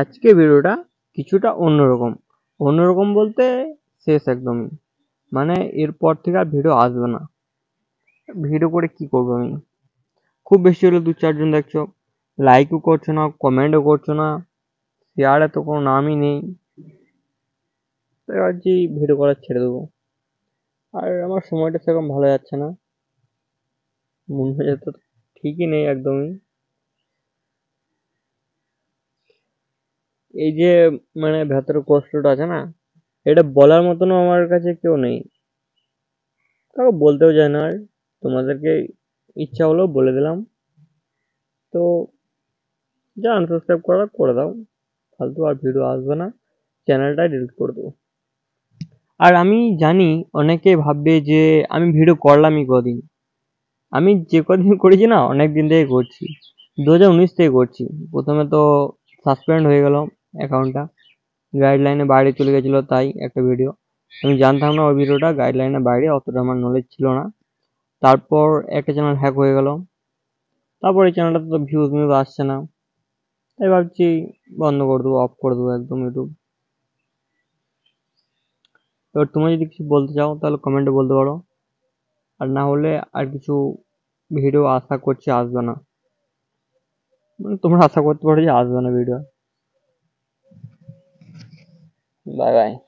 আজকে ভিডিওটা কিছুটা অন্যরকম অন্যরকম বলতে শেষ একদমই মানে এরপর থেকে আর ভিডিও আসবে না ভিডিও করে কি করব আমি খুব বেশি হলে দু চারজন দেখছো লাইকও করছো না কমেন্টও করছো না শেয়ারে তো কোনো নামই নেই তাই ভাবছি ভিডিও করা ছেড়ে দেবো আর আমার সময়টা সেরকম ভালো যাচ্ছে না মনে হয়ে যেত ঠিকই নেই একদমই এই যে মানে ভেতরে কষ্টটা আছে না এটা বলার মতনও আমার কাছে কেউ নেই কারো বলতেও যায় না আর তোমাদেরকে ইচ্ছা হলো বলে দিলাম তো যা আনসাবস্ক্রাইব করা করে দাও ফালতু আর ভিডিও আসবে না চ্যানেলটা ডিলিট করে দেবো আর আমি জানি অনেকে ভাববে যে আমি ভিডিও করলামই কদিন আমি যে কদিন করেছি না অনেক দিন থেকে করছি দু হাজার উনিশ থেকে করছি প্রথমে তো সাসপেন্ড হয়ে গেলাম অ্যাকাউন্টটা গাইডলাইনে বাইরে চলে গেছিলো তাই একটা ভিডিও আমি জানতাম না ওই ভিডিওটা গাইডলাইনের বাইরে অতটা আমার নলেজ ছিল না তারপর একটা চ্যানেল হ্যাক হয়ে গেল তারপর এই চ্যানেলটা তো ভিউজ মিউজ আসছে না তাই ভাবছি বন্ধ করে দেবো অফ করে দেবো একদম ইউটিউব এবার তুমি যদি কিছু বলতে চাও তাহলে কমেন্টে বলতে পারো আর না হলে আর কিছু ভিডিও আশা করছি আসবে না মানে তোমরা আশা করতে পারো যে আসবে না ভিডিও Bye bye.